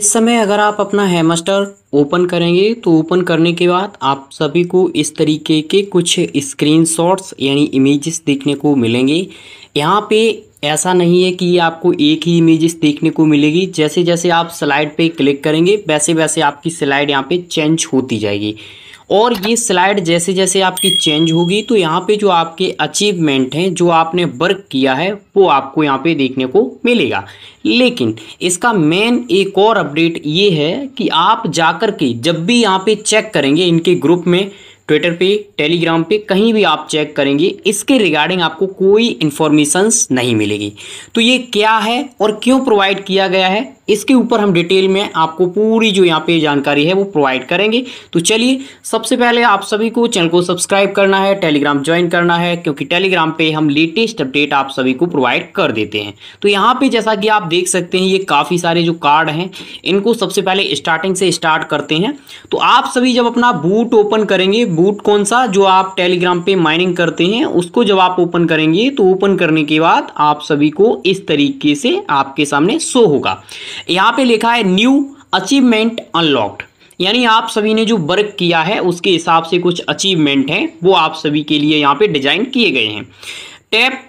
इस समय अगर आप अपना हेमस्टर ओपन करेंगे तो ओपन करने के बाद आप सभी को इस तरीके के कुछ स्क्रीनशॉट्स यानी इमेजेस देखने को मिलेंगे यहाँ पे ऐसा नहीं है कि आपको एक ही इमेजेस देखने को मिलेगी जैसे जैसे आप स्लाइड पे क्लिक करेंगे वैसे वैसे आपकी स्लाइड यहाँ पे चेंज होती जाएगी और ये स्लाइड जैसे जैसे आपकी चेंज होगी तो यहाँ पे जो आपके अचीवमेंट हैं जो आपने वर्क किया है वो आपको यहाँ पे देखने को मिलेगा लेकिन इसका मेन एक और अपडेट ये है कि आप जाकर के जब भी यहाँ पे चेक करेंगे इनके ग्रुप में ट्विटर पे टेलीग्राम पे कहीं भी आप चेक करेंगे इसके रिगार्डिंग आपको कोई इन्फॉर्मेशंस नहीं मिलेगी तो ये क्या है और क्यों प्रोवाइड किया गया है इसके ऊपर हम डिटेल में आपको पूरी जो यहाँ पे जानकारी है वो प्रोवाइड करेंगे तो चलिए सबसे पहले आप सभी को चैनल को सब्सक्राइब करना है टेलीग्राम ज्वाइन करना है क्योंकि टेलीग्राम पे हम लेटेस्ट अपडेट आप सभी को प्रोवाइड कर देते हैं तो यहाँ पे जैसा कि आप देख सकते हैं ये काफ़ी सारे जो कार्ड हैं इनको सबसे पहले स्टार्टिंग से स्टार्ट करते हैं तो आप सभी जब अपना बूट ओपन करेंगे बूट कौन सा जो आप टेलीग्राम पे माइनिंग करते हैं उसको जब आप ओपन करेंगे तो ओपन करने के बाद आप सभी को इस तरीके से आपके सामने शो होगा यहाँ पे लिखा है न्यू अचीवमेंट अनलॉक्ड यानी आप सभी ने जो वर्क किया है उसके हिसाब से कुछ अचीवमेंट हैं वो आप सभी के लिए यहाँ पे डिजाइन किए गए हैं टैप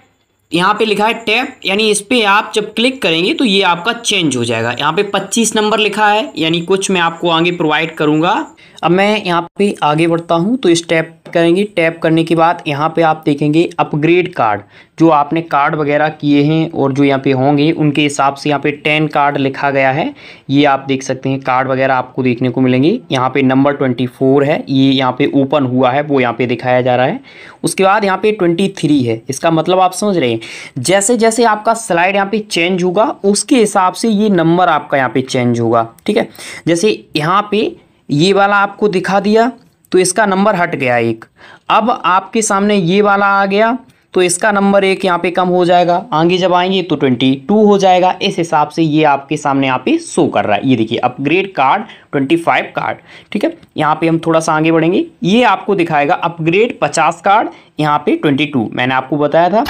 यहाँ पे लिखा है टैप यानी इस पर आप जब क्लिक करेंगे तो ये आपका चेंज हो जाएगा यहाँ पे 25 नंबर लिखा है यानी कुछ मैं आपको आगे प्रोवाइड करूँगा अब मैं यहाँ पे आगे बढ़ता हूँ तो इस टैप करेंगे टैप करने के बाद यहाँ पे आप देखेंगे अपग्रेड कार्ड जो आपने कार्ड वगैरह किए हैं और जो यहाँ पे होंगे उनके हिसाब से यहाँ पे टेन कार्ड लिखा गया है ये आप देख सकते हैं कार्ड वगैरह आपको देखने को मिलेंगे यहाँ पे नंबर ट्वेंटी फोर है ये यहाँ पे ओपन हुआ है वो यहाँ पे दिखाया जा रहा है उसके बाद यहाँ पे ट्वेंटी थ्री है इसका मतलब आप समझ रहे हैं जैसे जैसे आपका स्लाइड यहाँ पे चेंज होगा उसके हिसाब से ये नंबर आपका यहाँ पे चेंज होगा ठीक है जैसे यहाँ पे ये वाला आपको दिखा दिया तो इसका नंबर हट गया एक अब आपके सामने ये वाला आ गया तो इसका नंबर एक यहाँ पे कम हो जाएगा आगे जब आएंगे तो ट्वेंटी टू हो जाएगा इस हिसाब से ये आपके सामने यहाँ पे शो कर रहा है ये देखिए upgrade card twenty five card ठीक है यहाँ पे हम थोड़ा सा आगे बढ़ेंगे ये आपको दिखाएगा अपग्रेड पचास कार्ड यहाँ पे ट्वेंटी टू मैंने आपको बताया था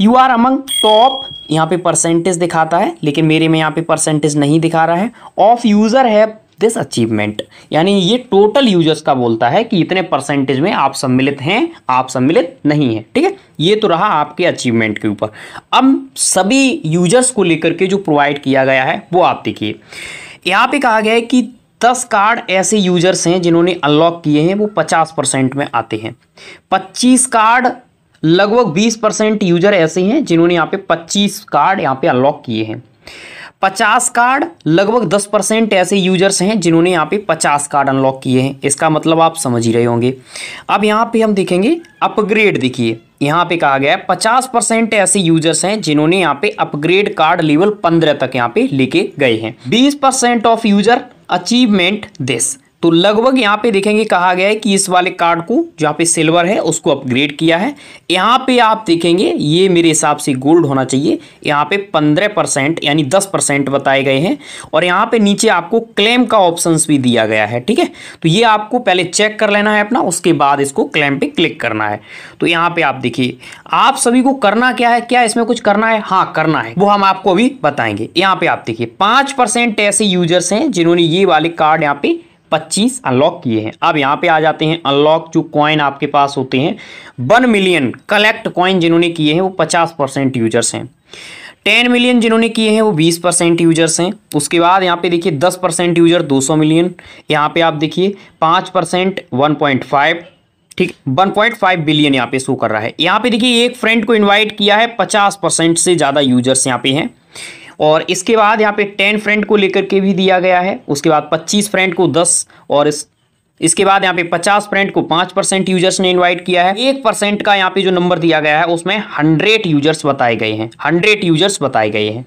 यू आर अमंग टॉप यहाँ पे परसेंटेज दिखाता है लेकिन मेरे में यहाँ पे परसेंटेज नहीं दिखा रहा है of user have this achievement यानी ये टोटल यूजर्स का बोलता है कि इतने परसेंटेज में आप सम्मिलित हैं आप सम्मिलित नहीं हैं ठीक है ये तो रहा आपके अचीवमेंट के ऊपर अब सभी यूजर्स को लेकर के जो प्रोवाइड किया गया है वो आप देखिए यहाँ पे कहा गया है कि दस कार्ड ऐसे यूजर्स हैं जिन्होंने अनलॉक किए हैं वो पचास में आते हैं पच्चीस कार्ड लगभग बीस यूजर ऐसे हैं जिन्होंने यहाँ पे पच्चीस कार्ड यहाँ पे अनलॉक किए हैं पचास कार्ड लगभग दस परसेंट ऐसे यूजर्स हैं जिन्होंने यहाँ पे पचास कार्ड अनलॉक किए हैं इसका मतलब आप समझ ही रहे होंगे अब यहाँ पे हम देखेंगे अपग्रेड देखिए यहाँ पे कहा गया है पचास परसेंट ऐसे यूजर्स हैं जिन्होंने यहाँ पे अपग्रेड कार्ड लेवल पंद्रह तक यहाँ पे लेके गए हैं बीस percent of user achievement this तो लगभग यहाँ पे देखेंगे कहा गया है कि इस वाले कार्ड को जहाँ पे सिल्वर है उसको अपग्रेड किया है यहाँ पे आप देखेंगे ये मेरे हिसाब से गोल्ड होना चाहिए यहाँ पे पंद्रह परसेंट यानी दस परसेंट बताए गए हैं और यहाँ पे नीचे आपको क्लेम का ऑप्शन भी दिया गया है ठीक है तो ये आपको पहले चेक कर लेना है अपना उसके बाद इसको क्लेम पे क्लिक करना है तो यहाँ पे आप देखिए आप सभी को करना क्या है क्या इसमें कुछ करना है हाँ करना है वो हम आपको अभी बताएंगे यहाँ पे आप देखिए पाँच ऐसे यूजर्स हैं जिन्होंने ये वाले कार्ड यहाँ पे पच्चीस अनलॉक किए हैं अब यहाँ पे आ जाते हैं अनलॉक जो कॉइन आपके पास होते हैं वन मिलियन कलेक्ट कॉइन जिन्होंने किए हैं वो पचास परसेंट यूजर्स हैं टेन मिलियन जिन्होंने किए हैं वो बीस परसेंट यूजर्स हैं उसके बाद यहाँ पे देखिए दस परसेंट यूजर दो सौ मिलियन यहाँ पे आप देखिए पाँच परसेंट वन पॉइंट फाइव ठीक 1.5 बिलियन यहाँ पे शो कर रहा है यहाँ पे देखिए एक फ्रेंड को इनवाइट किया है 50 परसेंट से ज़्यादा यूजर्स यहाँ पे हैं और इसके बाद यहाँ पे टेन फ्रेंड को लेकर के भी दिया गया है उसके बाद पच्चीस फ्रेंड को दस और इस इसके बाद यहाँ पे 50 फ्रेंड को 5 परसेंट यूजर्स ने इनवाइट किया है एक परसेंट का यहाँ पे जो नंबर दिया गया है उसमें 100 यूजर्स बताए गए हैं 100 यूजर्स बताए गए हैं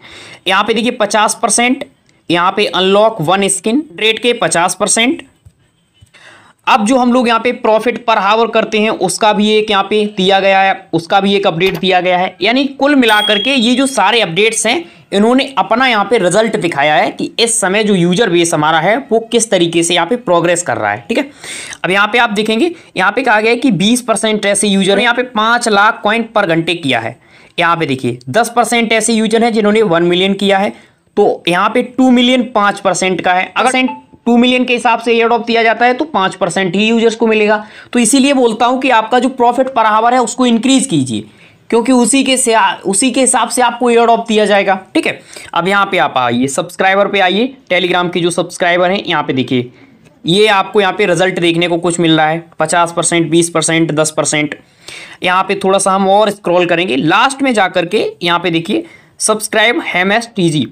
यहाँ पे देखिए 50 परसेंट यहाँ पे अनलॉक वन स्किन रेट के 50 परसेंट अब जो हम लोग यहाँ पे प्रॉफिट पर हावर करते हैं उसका भी एक यहाँ पे दिया गया है उसका भी एक अपडेट दिया गया है यानी कुल मिलाकर के ये जो सारे अपडेट्स हैं इन्होंने अपना यहाँ पे रिजल्ट दिखाया है कि इस समय जो यूजर बेस हमारा है वो किस तरीके से यहाँ पे प्रोग्रेस कर रहा है ठीक है अब यहाँ पे आप देखेंगे यहाँ पे कहा गया है कि 20 परसेंट ऐसे यूजर यहाँ पे पाँच लाख कॉइन पर घंटे किया है यहाँ पे देखिए 10 परसेंट ऐसे यूजर हैं जिन्होंने वन मिलियन किया है तो यहाँ पे टू मिलियन पाँच का है अगर टू मिलियन के हिसाब से एडॉप्ट दिया जाता है तो पाँच परसेंट ही यूजर्स को मिलेगा तो इसीलिए बोलता हूं कि आपका जो प्रॉफिट पर आवर है उसको इंक्रीज कीजिए क्योंकि उसी के से उसी के हिसाब से आपको ईयर ऑफ दिया जाएगा ठीक है अब यहाँ पे आप आइए सब्सक्राइबर पे आइए टेलीग्राम के जो सब्सक्राइबर हैं यहाँ पे देखिए ये आपको यहाँ पे रिजल्ट देखने को कुछ मिल रहा है पचास परसेंट बीस परसेंट दस परसेंट यहाँ पे थोड़ा सा हम और स्क्रॉल करेंगे लास्ट में जा करके यहाँ पे देखिए सब्सक्राइब हेम S T G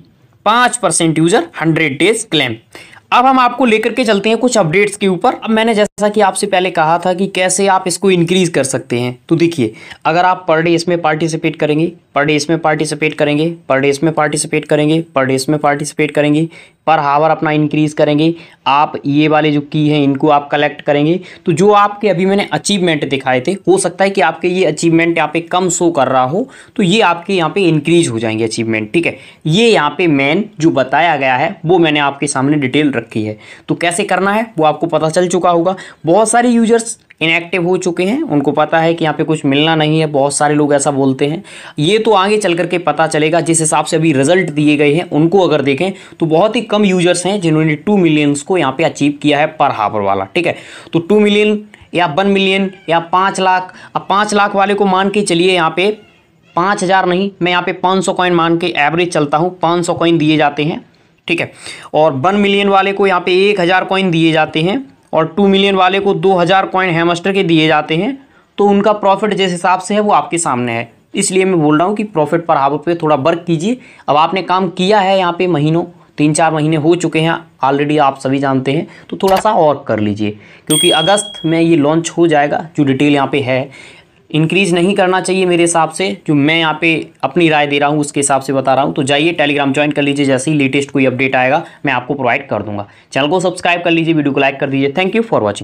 percent user hundred days claim अब हम आपको लेकर के चलते हैं कुछ अपडेट्स के ऊपर अब मैंने जैसा कि आपसे पहले कहा था कि कैसे आप इसको इंक्रीज कर सकते हैं तो देखिए अगर आप पर डे इसमें पार्टिसिपेट करेंगे पर डे इसमें पार्टिसिपेट करेंगे पर डे इसमें पार्टिसिपेट करेंगे पर डे इसमें पार्टिसिपेट करेंगे पर हावर अपना इंक्रीज़ करेंगे आप ये वाले जो की हैं इनको आप कलेक्ट करेंगे तो जो आपके अभी मैंने अचीवमेंट दिखाए थे हो सकता है कि आपके ये अचीवमेंट यहाँ पे कम शो कर रहा हो तो ये आपके यहाँ पे इंक्रीज हो जाएंगे अचीवमेंट ठीक है ये यहाँ पे मेन जो बताया गया है वो मैंने आपके सामने डिटेल रखी है तो कैसे करना है वो आपको पता चल चुका होगा बहुत सारे यूजर्स इनएक्टिव हो चुके हैं उनको पता है कि यहाँ पे कुछ मिलना नहीं है बहुत सारे लोग ऐसा बोलते हैं ये तो आगे चल करके पता चलेगा जिस हिसाब से अभी रिजल्ट दिए गए हैं उनको अगर देखें तो बहुत ही कम यूजर्स हैं जिन्होंने टू मिलियंस को यहाँ पे अचीव किया है पर हावर वाला ठीक है तो टू मिलियन या वन मिलियन या पाँच लाख अब पाँच लाख वाले को मान के चलिए यहाँ पे पाँच हज़ार नहीं मैं यहाँ पे पाँच सौ कॉइन मान के एवरेज चलता हूँ पाँच सौ कॉइन दिए जाते हैं ठीक है और वन मिलियन वाले को यहाँ पे एक हज़ार कॉइन दिए जाते हैं और टू मिलियन वाले को दो हज़ार कॉइन हेमस्टर के दिए जाते हैं तो उनका प्रॉफिट जिस हिसाब से है वो आपके सामने है इसलिए मैं बोल रहा हूँ कि प्रॉफिट पर हाव पे थोड़ा वर्क कीजिए अब आपने काम किया है यहाँ पे महीनों तीन चार महीने हो चुके हैं ऑलरेडी आप सभी जानते हैं तो थोड़ा सा और कर लीजिए क्योंकि अगस्त में ये लॉन्च हो जाएगा जो डिटेल यहाँ पे है इंक्रीज़ नहीं करना चाहिए मेरे हिसाब से जो मैं यहाँ पे अपनी राय दे रहा हूँ उसके हिसाब से बता रहा हूँ तो जाइए टेलीग्राम ज्वाइन कर लीजिए जैसे ही लेटेस्ट कोई अपडेट आएगा मैं आपको प्रोवाइड कर दूंगा चैनल को सब्सक्राइब कर लीजिए वीडियो को लाइक कर दीजिए थैंक यू फॉर वॉचिंग